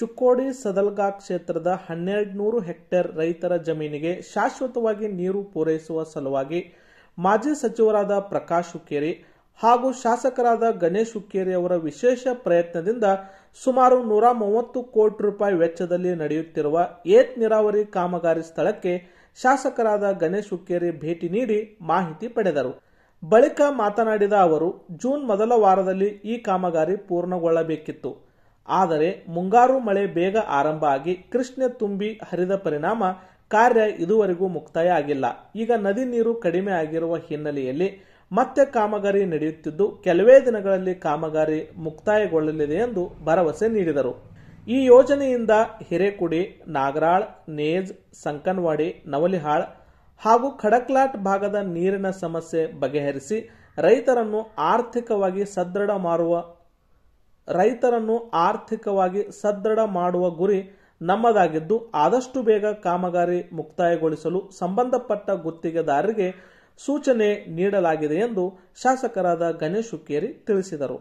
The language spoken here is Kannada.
ಚುಕ್ಕೋಡಿ ಸದಲ್ಗಾ ಕ್ಷೇತ್ರದ ಹನ್ನೆರಡು ನೂರು ಹೆಕ್ಟೇರ್ ರೈತರ ಜಮೀನಿಗೆ ಶಾಶ್ವತವಾಗಿ ನೀರು ಪೂರೈಸುವ ಸಲುವಾಗಿ ಮಾಜಿ ಸಚಿವರಾದ ಪ್ರಕಾಶ್ ಹುಕ್ಕೇರಿ ಹಾಗೂ ಶಾಸಕರಾದ ಗಣೇಶ್ ಹುಕ್ಕೇರಿ ಅವರ ವಿಶೇಷ ಪ್ರಯತ್ನದಿಂದ ಸುಮಾರು ನೂರ ಮೂವತ್ತು ಕೋಟಿ ರೂಪಾಯಿ ವೆಚ್ಚದಲ್ಲಿ ನಡೆಯುತ್ತಿರುವ ಏತ್ ನೀರಾವರಿ ಕಾಮಗಾರಿ ಸ್ಥಳಕ್ಕೆ ಶಾಸಕರಾದ ಗಣೇಶ್ ಹುಕ್ಕೇರಿ ಭೇಟಿ ನೀಡಿ ಮಾಹಿತಿ ಪಡೆದರು ಬಳಿಕ ಮಾತನಾಡಿದ ಅವರು ಜೂನ್ ಮೊದಲ ವಾರದಲ್ಲಿ ಈ ಕಾಮಗಾರಿ ಪೂರ್ಣಗೊಳ್ಳಬೇಕಿತ್ತು ಆದರೆ ಮುಂಗಾರು ಮಳೆ ಬೇಗ ಆರಂಭ ಆಗಿ ಕೃಷ್ಣ ತುಂಬಿ ಹರಿದ ಪರಿಣಾಮ ಕಾರ್ಯ ಇದುವರೆಗೂ ಮುಕ್ತಾಯ ಆಗಿಲ್ಲ ಈಗ ನದಿ ನೀರು ಕಡಿಮೆ ಆಗಿರುವ ಹಿನ್ನೆಲೆಯಲ್ಲಿ ಮತ್ತೆ ಕಾಮಗಾರಿ ನಡೆಯುತ್ತಿದ್ದು ಕೆಲವೇ ದಿನಗಳಲ್ಲಿ ಕಾಮಗಾರಿ ಮುಕ್ತಾಯಗೊಳ್ಳಲಿದೆ ಎಂದು ಭರವಸೆ ನೀಡಿದರು ಈ ಯೋಜನೆಯಿಂದ ಹಿರೇಕುಡಿ ನಾಗರಾಳ್ ನೇಜ್ ಸಂಕನ್ವಾಡಿ ನವಲಿಹಾಳ್ ಹಾಗೂ ಖಡಕ್ಲಾಟ್ ಭಾಗದ ನೀರಿನ ಸಮಸ್ಯೆ ಬಗೆಹರಿಸಿ ರೈತರನ್ನು ಆರ್ಥಿಕವಾಗಿ ಸದೃಢ ಮಾಡುವ ರೈತರನ್ನು ಆರ್ಥಿಕವಾಗಿ ಸದೃಢ ಮಾಡುವ ಗುರಿ ನಮ್ಮದಾಗಿದ್ದು ಆದಷ್ಟು ಬೇಗ ಕಾಮಗಾರಿ ಮುಕ್ತಾಯಗೊಳಿಸಲು ಸಂಬಂಧಪಟ್ಟ ಗುತ್ತಿಗೆದಾರರಿಗೆ ಸೂಚನೆ ನೀಡಲಾಗಿದೆ ಎಂದು ಶಾಸಕರಾದ ಗಣೇಶ್ ಹುಕ್ಕೇರಿ ತಿಳಿಸಿದರು